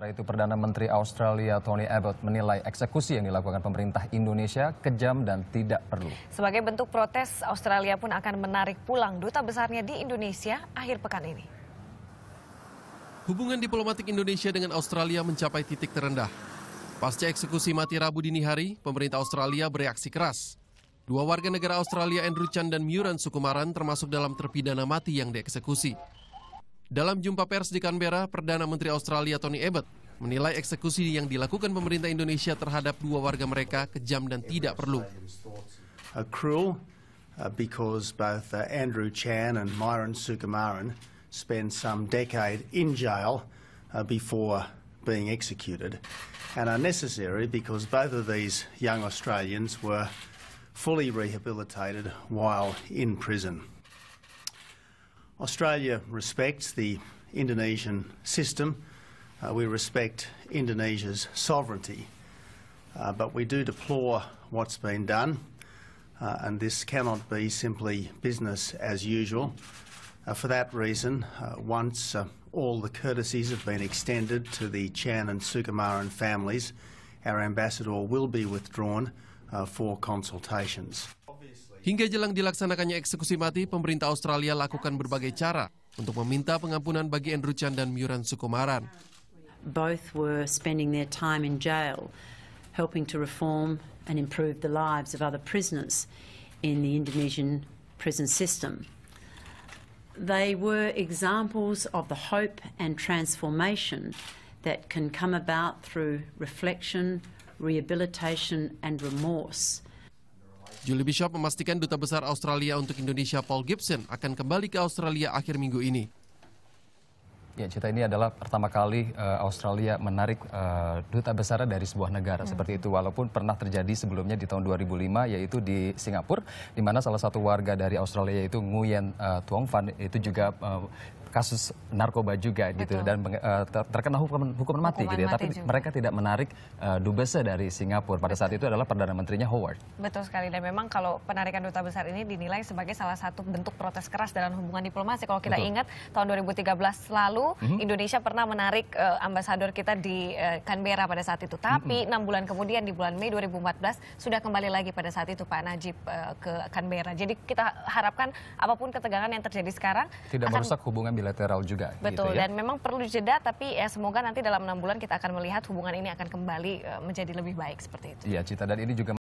Sementara itu Perdana Menteri Australia Tony Abbott menilai eksekusi yang dilakukan pemerintah Indonesia kejam dan tidak perlu. Sebagai bentuk protes, Australia pun akan menarik pulang duta besarnya di Indonesia akhir pekan ini. Hubungan diplomatik Indonesia dengan Australia mencapai titik terendah. Pasca eksekusi mati Rabu dini hari, pemerintah Australia bereaksi keras. Dua warga negara Australia Andrew Chan dan Muran Sukumaran termasuk dalam terpidana mati yang dieksekusi. Dalam jumpa pers di Canberra, Perdana Menteri Australia Tony Abbott menilai eksekusi yang dilakukan pemerintah Indonesia terhadap dua warga mereka kejam dan tidak perlu. A cruel uh, because both uh, Andrew Chan and Myron Sukumaran spend some decade in jail uh, before being executed and unnecessary because both of these young Australians were fully rehabilitated while in prison. Australia respects the Indonesian system. Uh, we respect Indonesia's sovereignty. Uh, but we do deplore what's been done, uh, and this cannot be simply business as usual. Uh, for that reason, uh, once uh, all the courtesies have been extended to the Chan and Sukumaran families, our ambassador will be withdrawn for consultations. Hingga jelang dilaksanakannya eksekusi mati, pemerintah Australia lakukan berbagai cara untuk meminta pengampunan bagi Andrew Chan dan Myuran Sukumaran. Both were spending their time in jail, helping to reform and improve the lives of other prisoners in the Indonesian prison system. They were examples of the hope and transformation that can come about through reflection, rehabilitation and remorse. Julie Bishop memastikan Duta Besar Australia untuk Indonesia Paul Gibson akan kembali ke Australia akhir minggu ini. Ya, cerita ini adalah pertama kali uh, Australia menarik uh, duta besar dari sebuah negara hmm. seperti itu walaupun pernah terjadi sebelumnya di tahun 2005 yaitu di Singapura di mana salah satu warga dari Australia yaitu Nguyen uh, eh, Tuong Van itu juga uh, kasus narkoba juga gitu. Betul. gitu dan uh, terkena hukuman hukuman mati hukuman gitu ya tapi juga. mereka tidak menarik uh, eh, dubes dari Singapura pada Betul. saat itu adalah perdana menterinya Howard. Betul sekali dan memang kalau penarikan duta besar ini dinilai sebagai salah satu bentuk protes keras dalam hubungan diplomasi. Kalau kita Betul. ingat tahun 2013 lalu mm -hmm. Indonesia pernah menarik uh, ambasador kita di uh, Canberra pada saat itu. Tapi mhm. enam mm -hmm. bulan kemudian di bulan Mei 2014 sudah kembali lagi pada saat itu Pak Najib uh, ke Canberra. Jadi kita harapkan apapun ketegangan yang terjadi sekarang tidak akan merusak hubungan bilateral juga. Gitu Betul, gitu ya. dan memang perlu jeda, tapi ya semoga nanti dalam enam bulan kita akan melihat hubungan ini akan kembali eh, menjadi lebih baik seperti itu. Iya, Cita, dan ini juga